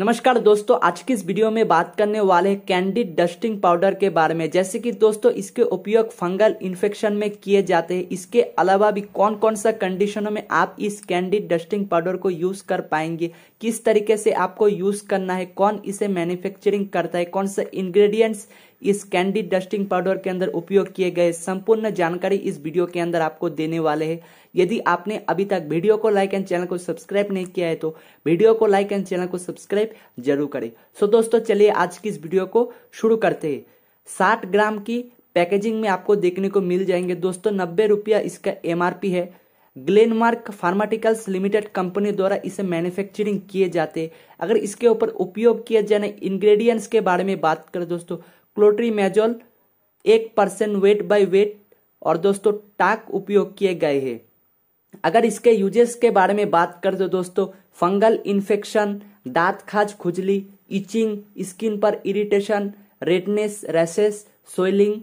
नमस्कार दोस्तों आज की इस वीडियो में बात करने वाले कैंडिड डस्टिंग पाउडर के बारे में जैसे कि दोस्तों इसके उपयोग फंगल इन्फेक्शन में किए जाते हैं इसके अलावा भी कौन कौन सा कंडीशनों में आप इस कैंडिड डस्टिंग पाउडर को यूज कर पाएंगे किस तरीके से आपको यूज करना है कौन इसे मैन्युफैक्चरिंग करता है कौन सा इन्ग्रीडियंट्स इस कैंडी डस्टिंग पाउडर के अंदर उपयोग किए गए संपूर्ण जानकारी इस वीडियो के अंदर आपको देने वाले हैं यदि आपने अभी तक वीडियो को लाइक एंड चैनल को सब्सक्राइब नहीं किया है तो वीडियो को लाइक एंड चैनल को सब्सक्राइब जरूर करें सो दोस्तों चलिए आज की इस वीडियो को शुरू करते हैं साठ ग्राम की पैकेजिंग में आपको देखने को मिल जाएंगे दोस्तों नब्बे रुपया इसका एम है ग्लेनमार्क फार्माटिकल्स लिमिटेड कंपनी द्वारा इसे मैन्युफैक्चरिंग किए जाते अगर इसके ऊपर उपयोग किए जाने इंग्रेडिएंट्स के बारे में बात करें दोस्तों क्लोट्रीमेजोल एक परसेंट वेट बाय वेट और दोस्तों टाक उपयोग किए गए हैं अगर इसके यूजेस के बारे में बात कर दो तो दोस्तों फंगल इन्फेक्शन दांत खाज खुजली इचिंग स्किन पर इरिटेशन रेडनेस रैसेस सोइलिंग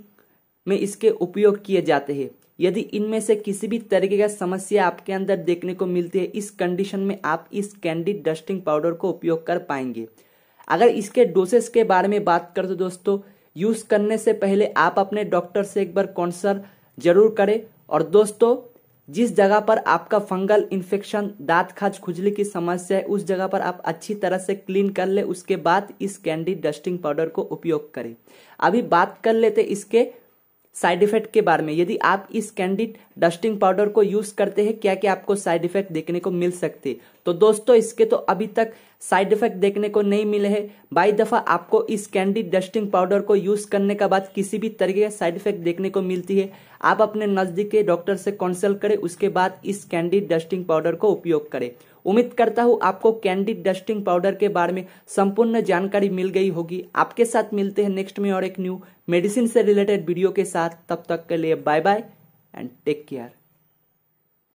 में इसके उपयोग किए जाते हैं यदि इनमें से किसी भी तरीके का समस्या आपके अंदर देखने को मिलती है इस कंडीशन में आप इस कैंडी डस्टिंग पाउडर को उपयोग कर पाएंगे अगर इसके डोसेस के बारे में बात कर दो तो दोस्तों यूज करने से पहले आप अपने डॉक्टर से एक बार कॉन्सर जरूर करें और दोस्तों जिस जगह पर आपका फंगल इन्फेक्शन दांत खाज खुजली की समस्या है उस जगह पर आप अच्छी तरह से क्लीन कर ले उसके बाद इस कैंडी डस्टिंग पाउडर को उपयोग करें अभी बात कर लेते इसके साइड इफेक्ट के बारे में यदि आप इस कैंडिड डस्टिंग पाउडर को यूज करते हैं क्या क्या आपको साइड इफेक्ट देखने को मिल सकते तो दोस्तों इसके तो अभी तक साइड इफेक्ट देखने को नहीं मिले हैं बाई दफा आपको इस कैंडिड डस्टिंग पाउडर को यूज करने के बाद किसी भी तरीके का साइड इफेक्ट देखने को मिलती है आप अपने नजदीक के डॉक्टर से कंसल्ट करें उसके बाद इस कैंडिड डस्टिंग पाउडर को उपयोग करें उम्मीद करता हूँ आपको कैंडी डस्टिंग पाउडर के बारे में संपूर्ण जानकारी मिल गई होगी आपके साथ मिलते हैं नेक्स्ट में और एक न्यू मेडिसिन से रिलेटेड वीडियो के साथ तब तक के लिए bye bye and take care